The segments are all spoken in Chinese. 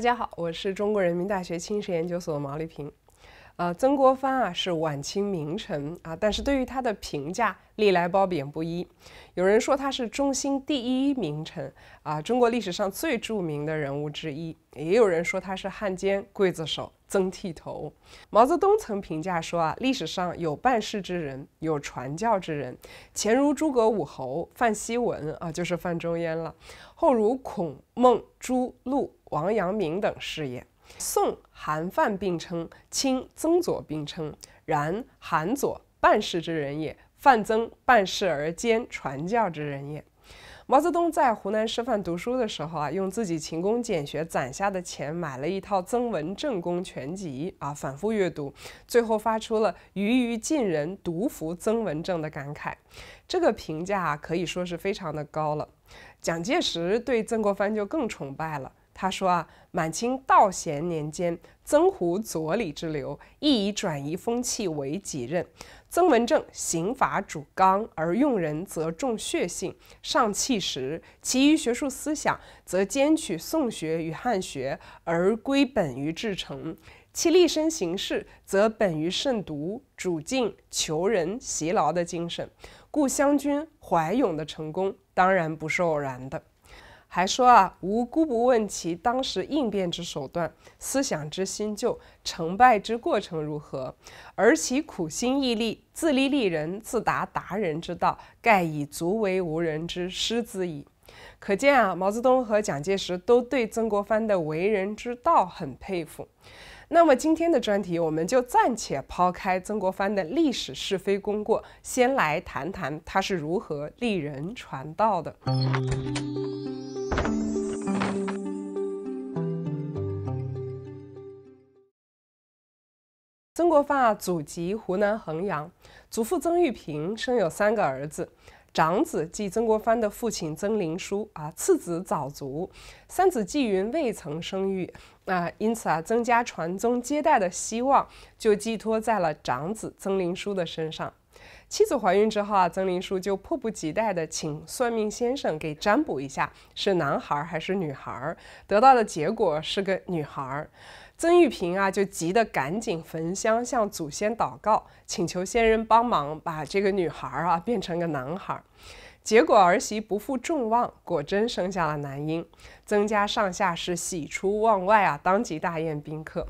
大家好，我是中国人民大学清史研究所毛丽萍。呃，曾国藩啊是晚清名臣啊，但是对于他的评价历来褒贬不一。有人说他是中兴第一名臣啊，中国历史上最著名的人物之一；也有人说他是汉奸刽子手曾剃头。毛泽东曾评价说啊，历史上有办事之人，有传教之人，前如诸葛武侯、范希文啊，就是范仲淹了；后如孔孟朱陆。王阳明等事业，宋韩范并称，清曾左并称。然韩左半世之人也，范曾半世而兼传教之人也。毛泽东在湖南师范读书的时候啊，用自己勤工俭学攒下的钱买了一套《曾文正公全集》啊，反复阅读，最后发出了“余于近人独服曾文正”的感慨。这个评价可以说是非常的高了。蒋介石对曾国藩就更崇拜了。他说啊，满清道咸年间，曾胡左李之流亦以转移风气为己任。曾文正刑法主纲，而用人则重血性、尚气实；其余学术思想，则兼取宋学与汉学，而归本于至诚。其立身行事，则本于慎独、主敬、求人、习劳的精神。故湘军怀勇的成功，当然不是偶然的。还说啊，吾姑不问其当时应变之手段、思想之新旧、成败之过程如何，而其苦心毅力、自立立人、自达达人之道，盖以足为无人之师资矣。可见啊，毛泽东和蒋介石都对曾国藩的为人之道很佩服。那么今天的专题，我们就暂且抛开曾国藩的历史是非功过，先来谈谈他是如何立人传道的。曾国藩祖籍湖南衡阳，祖父曾玉平生有三个儿子。长子即曾国藩的父亲曾林书啊，次子早卒，三子纪云未曾生育啊，因此啊，曾家传宗接代的希望就寄托在了长子曾林书的身上。妻子怀孕之后啊，曾林书就迫不及待的请算命先生给占卜一下是男孩还是女孩，得到的结果是个女孩。曾玉平啊，就急得赶紧焚香向祖先祷告，请求先人帮忙把这个女孩啊变成个男孩。结果儿媳不负众望，果真生下了男婴。曾家上下是喜出望外啊，当即大宴宾客。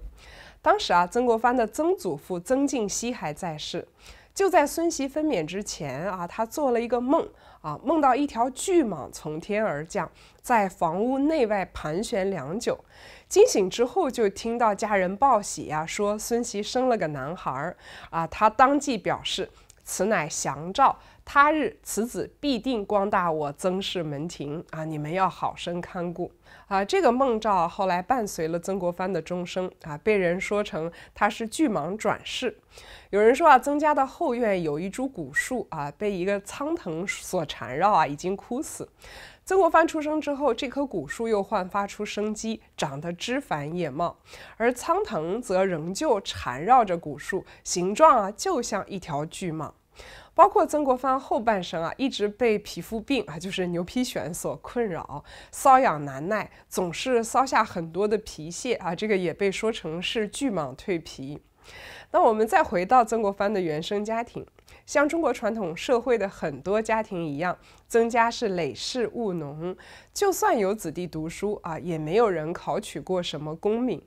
当时啊，曾国藩的曾祖父曾静熙还在世。就在孙媳分娩之前啊，他做了一个梦。啊，梦到一条巨蟒从天而降，在房屋内外盘旋良久，惊醒之后就听到家人报喜呀，说孙媳生了个男孩儿啊，他当即表示，此乃祥兆。他日此子必定光大我曾氏门庭啊！你们要好生看顾啊！这个梦兆后来伴随了曾国藩的终生啊，被人说成他是巨蟒转世。有人说啊，曾家的后院有一株古树啊，被一个苍藤所缠绕啊，已经枯死。曾国藩出生之后，这棵古树又焕发出生机，长得枝繁叶茂，而苍藤则仍旧缠绕着古树，形状啊就像一条巨蟒。包括曾国藩后半生啊，一直被皮肤病啊，就是牛皮癣所困扰，瘙痒难耐，总是搔下很多的皮屑啊，这个也被说成是巨蟒蜕皮。那我们再回到曾国藩的原生家庭，像中国传统社会的很多家庭一样，曾家是累世务农，就算有子弟读书啊，也没有人考取过什么功名。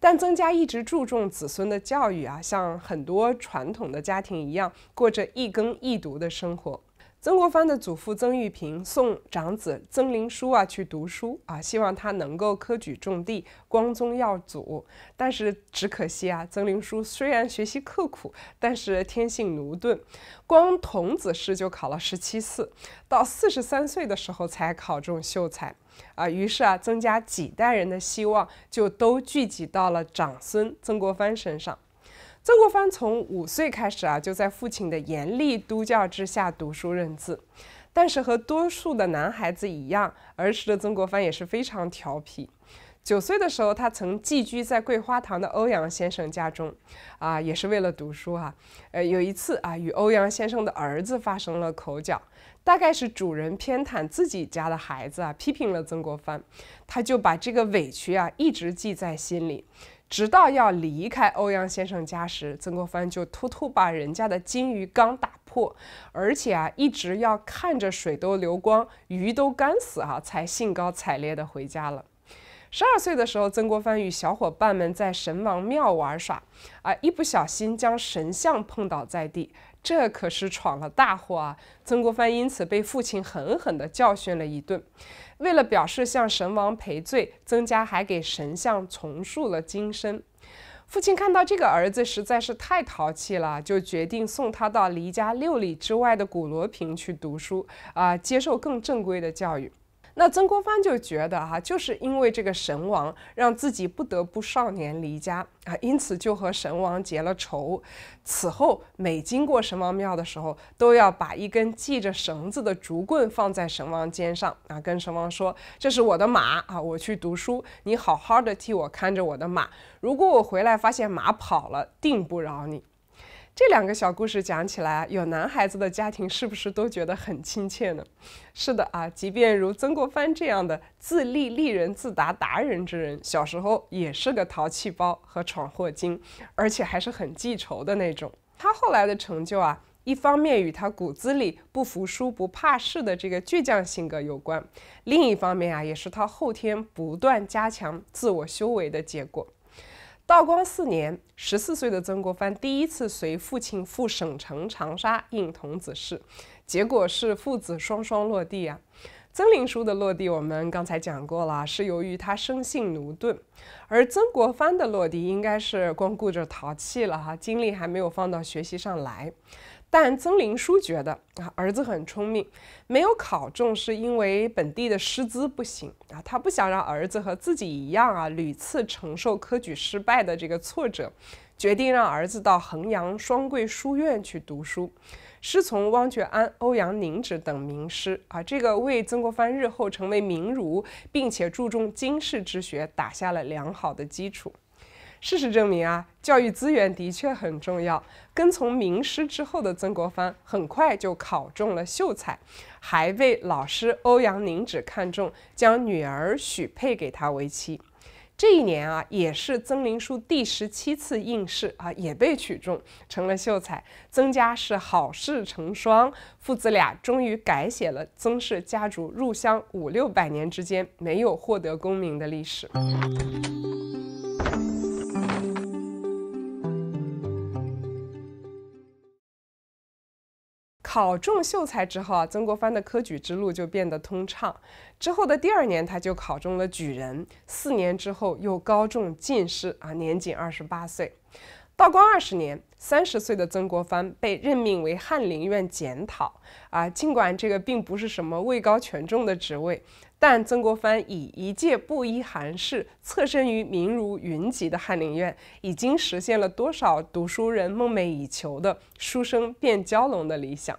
但曾家一直注重子孙的教育啊，像很多传统的家庭一样，过着一耕一读的生活。曾国藩的祖父曾玉平送长子曾林书啊去读书啊，希望他能够科举中第，光宗耀祖。但是只可惜啊，曾林书虽然学习刻苦，但是天性驽钝，光童子试就考了十七次，到四十三岁的时候才考中秀才。啊，于是啊，曾家几代人的希望就都聚集到了长孙曾国藩身上。曾国藩从五岁开始啊，就在父亲的严厉督教之下读书认字。但是和多数的男孩子一样，儿时的曾国藩也是非常调皮。九岁的时候，他曾寄居在桂花堂的欧阳先生家中，啊，也是为了读书哈。呃，有一次啊，与欧阳先生的儿子发生了口角，大概是主人偏袒自己家的孩子啊，批评了曾国藩，他就把这个委屈啊，一直记在心里。直到要离开欧阳先生家时，曾国藩就突突把人家的金鱼缸打破，而且啊，一直要看着水都流光，鱼都干死啊，才兴高采烈的回家了。十二岁的时候，曾国藩与小伙伴们在神王庙玩耍，啊，一不小心将神像碰倒在地。这可是闯了大祸啊！曾国藩因此被父亲狠狠地教训了一顿。为了表示向神王赔罪，曾家还给神像重塑了金身。父亲看到这个儿子实在是太淘气了，就决定送他到离家六里之外的古罗平去读书啊，接受更正规的教育。那曾国藩就觉得哈，就是因为这个神王让自己不得不少年离家啊，因此就和神王结了仇。此后每经过神王庙的时候，都要把一根系着绳子的竹棍放在神王肩上啊，跟神王说：“这是我的马啊，我去读书，你好好的替我看着我的马。如果我回来发现马跑了，定不饶你。”这两个小故事讲起来有男孩子的家庭是不是都觉得很亲切呢？是的啊，即便如曾国藩这样的自立立人、自达达人之人，小时候也是个淘气包和闯祸精，而且还是很记仇的那种。他后来的成就啊，一方面与他骨子里不服输、不怕事的这个倔强性格有关，另一方面啊，也是他后天不断加强自我修为的结果。道光四年，十四岁的曾国藩第一次随父亲赴省城长沙应童子试，结果是父子双双落地啊。曾林书的落地我们刚才讲过了，是由于他生性驽钝，而曾国藩的落地应该是光顾着淘气了哈，精力还没有放到学习上来。但曾林书觉得啊，儿子很聪明，没有考中是因为本地的师资不行啊。他不想让儿子和自己一样啊，屡次承受科举失败的这个挫折，决定让儿子到衡阳双桂书院去读书，师从汪觉安、欧阳凝祉等名师啊。这个为曾国藩日后成为名儒，并且注重经世之学打下了良好的基础。事实证明啊，教育资源的确很重要。跟从名师之后的曾国藩很快就考中了秀才，还被老师欧阳凝止看中，将女儿许配给他为妻。这一年啊，也是曾林书第十七次应试啊，也被取中，成了秀才。曾家是好事成双，父子俩终于改写了曾氏家族入乡五六百年之间没有获得功名的历史。考中秀才之后啊，曾国藩的科举之路就变得通畅。之后的第二年，他就考中了举人。四年之后，又高中进士啊，年仅二十八岁。道光二十年，三十岁的曾国藩被任命为翰林院检讨。啊，尽管这个并不是什么位高权重的职位，但曾国藩以一介布衣寒士，侧身于名如云集的翰林院，已经实现了多少读书人梦寐以求的书生变蛟龙的理想。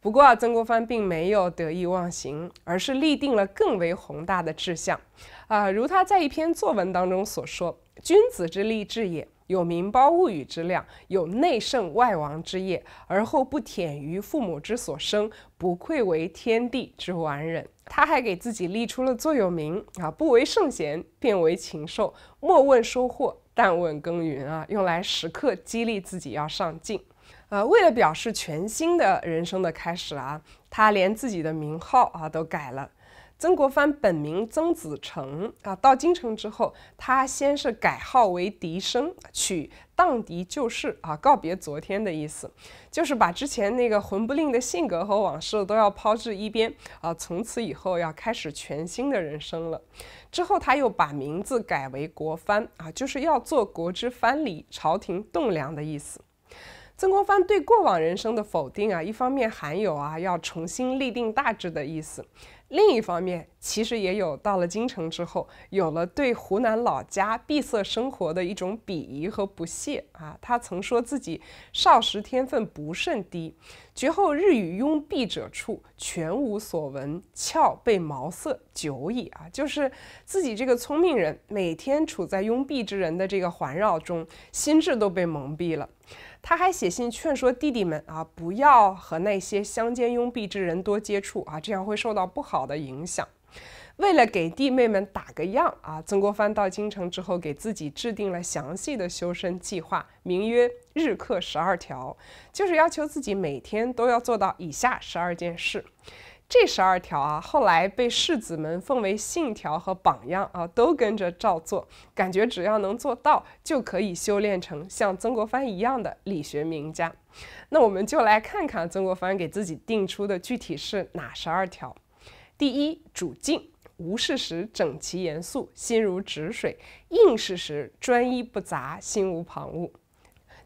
不过啊，曾国藩并没有得意忘形，而是立定了更为宏大的志向。啊，如他在一篇作文当中所说：“君子之立志也。”有名胞物语之量，有内圣外王之业，而后不忝于父母之所生，不愧为天地之完人。他还给自己立出了座右铭啊：不为圣贤，便为禽兽；莫问收获，但问耕耘啊！用来时刻激励自己要上进。呃，为了表示全新的人生的开始啊，他连自己的名号啊都改了。曾国藩本名曾子成啊，到京城之后，他先是改号为笛生，取荡涤旧事啊，告别昨天的意思，就是把之前那个混不吝的性格和往事都要抛至一边啊，从此以后要开始全新的人生了。之后他又把名字改为国藩啊，就是要做国之藩篱、朝廷栋梁的意思。曾国藩对过往人生的否定啊，一方面含有啊要重新立定大志的意思。另一方面，其实也有到了京城之后，有了对湖南老家闭塞生活的一种鄙夷和不屑啊。他曾说自己少时天分不甚低，绝后日语拥蔽者处，全无所闻，窍被毛塞久矣啊！就是自己这个聪明人，每天处在拥蔽之人的这个环绕中，心智都被蒙蔽了。他还写信劝说弟弟们啊，不要和那些乡间庸鄙之人多接触啊，这样会受到不好的影响。为了给弟妹们打个样啊，曾国藩到京城之后，给自己制定了详细的修身计划，名曰《日课十二条》，就是要求自己每天都要做到以下十二件事。这十二条啊，后来被世子们奉为信条和榜样啊，都跟着照做。感觉只要能做到，就可以修炼成像曾国藩一样的理学名家。那我们就来看看曾国藩给自己定出的具体是哪十二条。第一，主静，无事时整齐严肃，心如止水；应事时专一不杂，心无旁骛。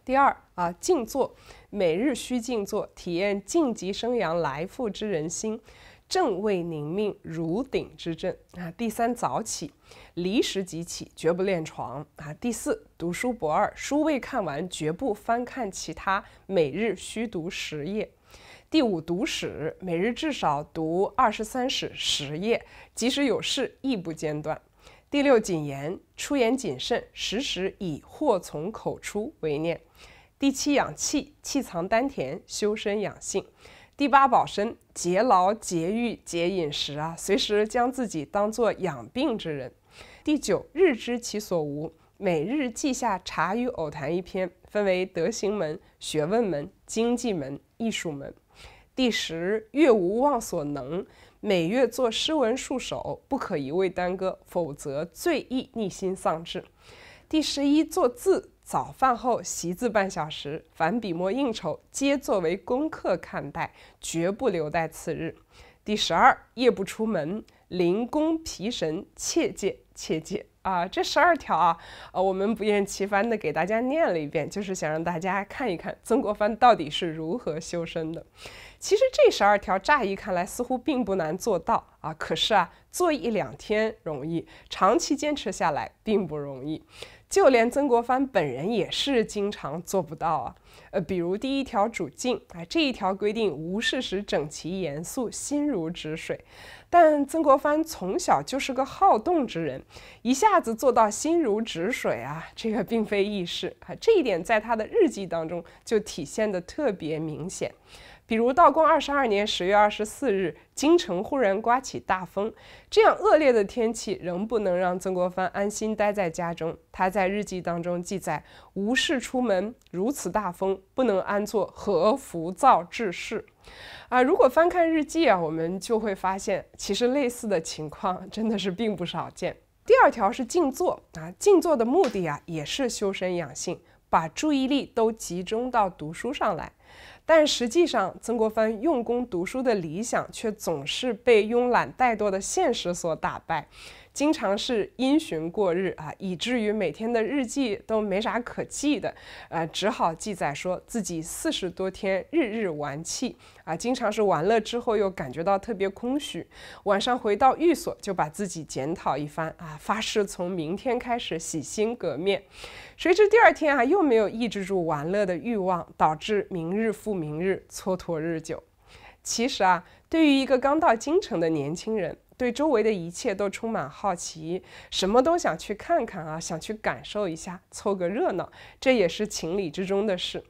第二。啊，静坐，每日需静坐，体验静极生阳来复之人心，正为凝命如鼎之正。啊，第三早起，离时即起，绝不恋床。啊，第四读书不二，书未看完绝不翻看其他，每日需读十页。第五读史，每日至少读二十三史十页，即使有事亦不间断。第六谨言，出言谨慎，时时以祸从口出为念。第七养气，气藏丹田，修身养性。第八保身，节劳节欲节饮食啊，随时将自己当作养病之人。第九日知其所无，每日记下茶余偶谈一篇，分为德行门、学问门、经济门、艺术门。第十月无忘所能，每月做诗文数首，不可一味耽搁，否则最易逆心丧志。第十一，做字。早饭后习字半小时，凡笔墨应酬，皆作为功课看待，绝不留待次日。第十二，夜不出门，临工疲神，切戒切戒啊！这十二条啊，呃，我们不厌其烦的给大家念了一遍，就是想让大家看一看曾国藩到底是如何修身的。其实这十二条乍一看来似乎并不难做到啊，可是啊，做一两天容易，长期坚持下来并不容易。就连曾国藩本人也是经常做不到啊，呃，比如第一条主静，哎，这一条规定无事时整齐严肃，心如止水。但曾国藩从小就是个好动之人，一下子做到心如止水啊，这个并非易事啊。这一点在他的日记当中就体现的特别明显。比如道光二十二年十月二十四日，京城忽然刮起大风，这样恶劣的天气仍不能让曾国藩安心待在家中。他在日记当中记载：“无事出门，如此大风，不能安坐，何浮躁治事？”啊，如果翻看日记啊，我们就会发现，其实类似的情况真的是并不少见。第二条是静坐啊，静坐的目的啊，也是修身养性，把注意力都集中到读书上来。但实际上，曾国藩用功读书的理想，却总是被慵懒怠惰的现实所打败。经常是因循过日啊，以至于每天的日记都没啥可记的，呃，只好记载说自己四十多天日日玩气啊，经常是玩乐之后又感觉到特别空虚，晚上回到寓所就把自己检讨一番啊，发誓从明天开始洗心革面，谁知第二天啊又没有抑制住玩乐的欲望，导致明日复明日，蹉跎日久。其实啊，对于一个刚到京城的年轻人。对周围的一切都充满好奇，什么都想去看看啊，想去感受一下，凑个热闹，这也是情理之中的事。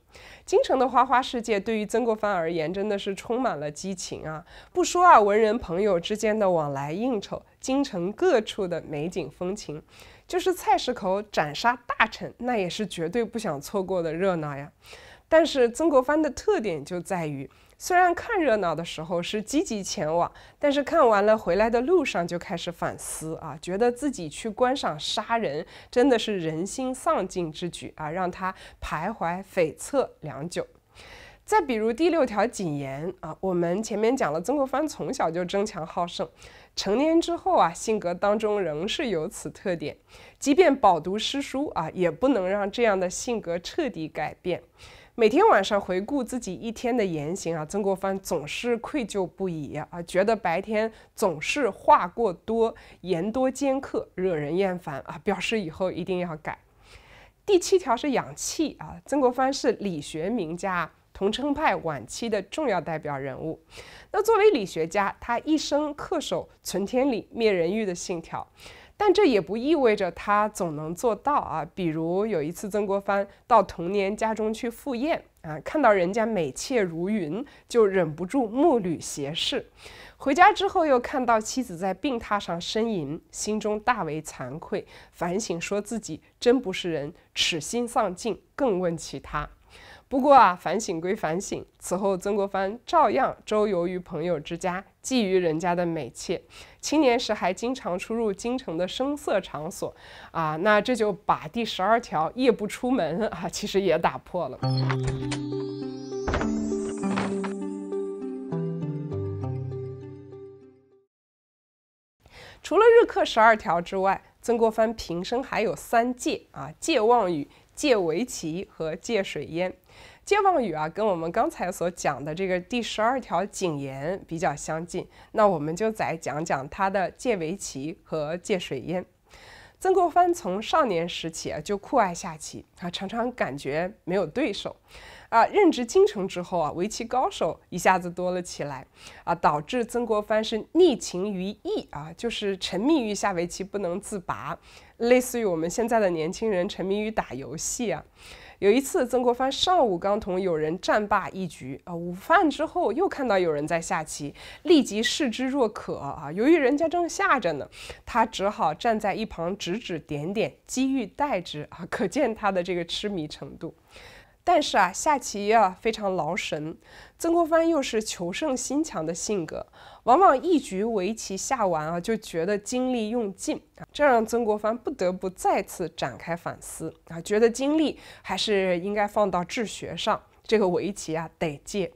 京城的花花世界对于曾国藩而言真的是充满了激情啊！不说啊，文人朋友之间的往来应酬，京城各处的美景风情，就是菜市口斩杀大臣，那也是绝对不想错过的热闹呀。但是曾国藩的特点就在于。虽然看热闹的时候是积极前往，但是看完了回来的路上就开始反思啊，觉得自己去观赏杀人真的是人心丧尽之举啊，让他徘徊悱恻良久。再比如第六条谨言啊，我们前面讲了曾国藩从小就争强好胜，成年之后啊，性格当中仍是有此特点，即便饱读诗书啊，也不能让这样的性格彻底改变。每天晚上回顾自己一天的言行啊，曾国藩总是愧疚不已啊，觉得白天总是话过多，言多尖刻，惹人厌烦啊，表示以后一定要改。第七条是养气啊，曾国藩是理学名家，桐城派晚期的重要代表人物。那作为理学家，他一生恪守存天理灭人欲的信条。但这也不意味着他总能做到啊。比如有一次，曾国藩到童年家中去赴宴啊，看到人家美妾如云，就忍不住目履斜视。回家之后，又看到妻子在病榻上呻吟，心中大为惭愧，反省说自己真不是人，耻心丧尽，更问其他。不过啊，反省归反省，此后曾国藩照样周游于朋友之家。觊觎人家的美妾，青年时还经常出入京城的声色场所啊，那这就把第十二条夜不出门啊，其实也打破了。除了日课十二条之外，曾国藩平生还有三戒啊：戒妄语、戒围棋和戒水烟。戒妄语啊，跟我们刚才所讲的这个第十二条警言比较相近。那我们就再讲讲他的戒围棋和戒水烟。曾国藩从少年时起啊，就酷爱下棋，啊，常常感觉没有对手，啊，任职京城之后啊，围棋高手一下子多了起来，啊，导致曾国藩是溺情于弈啊，就是沉迷于下围棋不能自拔，类似于我们现在的年轻人沉迷于打游戏啊。有一次，曾国藩上午刚同友人战罢一局啊，午饭之后又看到有人在下棋，立即视之若渴啊。由于人家正下着呢，他只好站在一旁指指点点，机遇待之啊，可见他的这个痴迷程度。但是啊，下棋啊非常劳神。曾国藩又是求胜心强的性格，往往一局围棋下完啊，就觉得精力用尽啊，这让曾国藩不得不再次展开反思啊，觉得精力还是应该放到治学上，这个围棋啊得戒。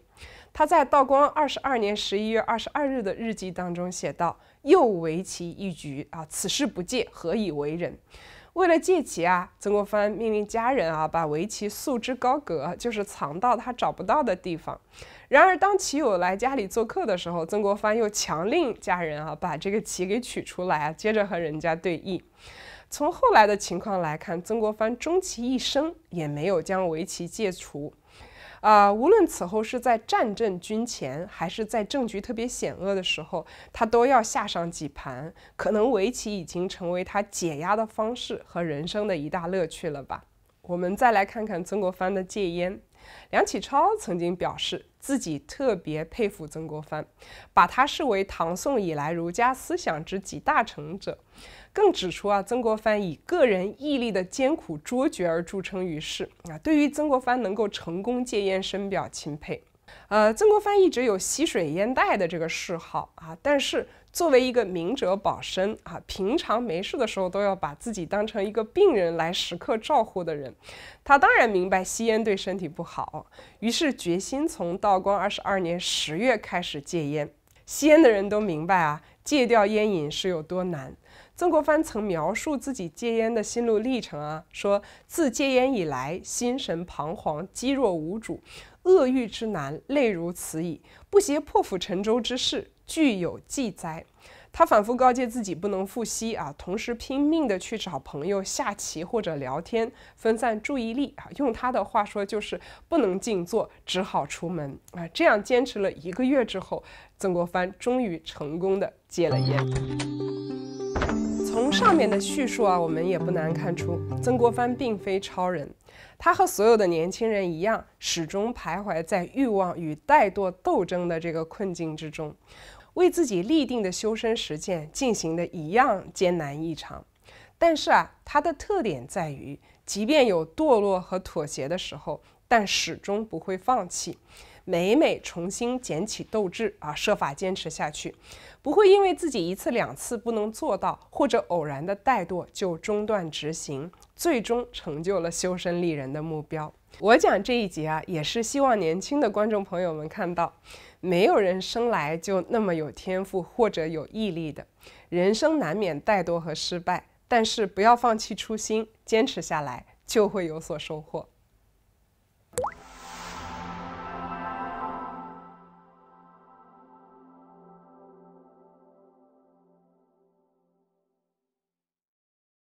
他在道光二十二年十一月二十二日的日记当中写道：“又围棋一局啊，此事不戒，何以为人？”为了戒棋啊，曾国藩命令家人啊把围棋束之高阁，就是藏到他找不到的地方。然而，当棋友来家里做客的时候，曾国藩又强令家人啊把这个棋给取出来啊，接着和人家对弈。从后来的情况来看，曾国藩终其一生也没有将围棋戒除。啊，无论此后是在战阵军前，还是在政局特别险恶的时候，他都要下上几盘。可能围棋已经成为他解压的方式和人生的一大乐趣了吧。我们再来看看曾国藩的戒烟。梁启超曾经表示自己特别佩服曾国藩，把他视为唐宋以来儒家思想之集大成者。更指出啊，曾国藩以个人毅力的艰苦卓绝而著称于世啊。对于曾国藩能够成功戒烟，深表钦佩。呃，曾国藩一直有吸水烟袋的这个嗜好啊，但是作为一个明哲保身啊，平常没事的时候都要把自己当成一个病人来时刻照护的人，他当然明白吸烟对身体不好，于是决心从道光二十二年十月开始戒烟。吸烟的人都明白啊，戒掉烟瘾是有多难。曾国藩曾描述自己戒烟的心路历程啊，说自戒烟以来，心神彷徨，积弱无主，恶欲之难，类如此矣。不携破釜沉舟之势，具有记哉？他反复告诫自己不能复吸啊，同时拼命的去找朋友下棋或者聊天，分散注意力啊。用他的话说就是不能静坐，只好出门啊。这样坚持了一个月之后，曾国藩终于成功的戒了烟。从上面的叙述啊，我们也不难看出，曾国藩并非超人，他和所有的年轻人一样，始终徘徊在欲望与怠惰斗争的这个困境之中，为自己立定的修身实践进行的一样艰难异常。但是啊，他的特点在于，即便有堕落和妥协的时候，但始终不会放弃。每每重新捡起斗志啊，设法坚持下去，不会因为自己一次两次不能做到，或者偶然的怠惰就中断执行，最终成就了修身立人的目标。我讲这一节啊，也是希望年轻的观众朋友们看到，没有人生来就那么有天赋或者有毅力的，人生难免怠惰和失败，但是不要放弃初心，坚持下来就会有所收获。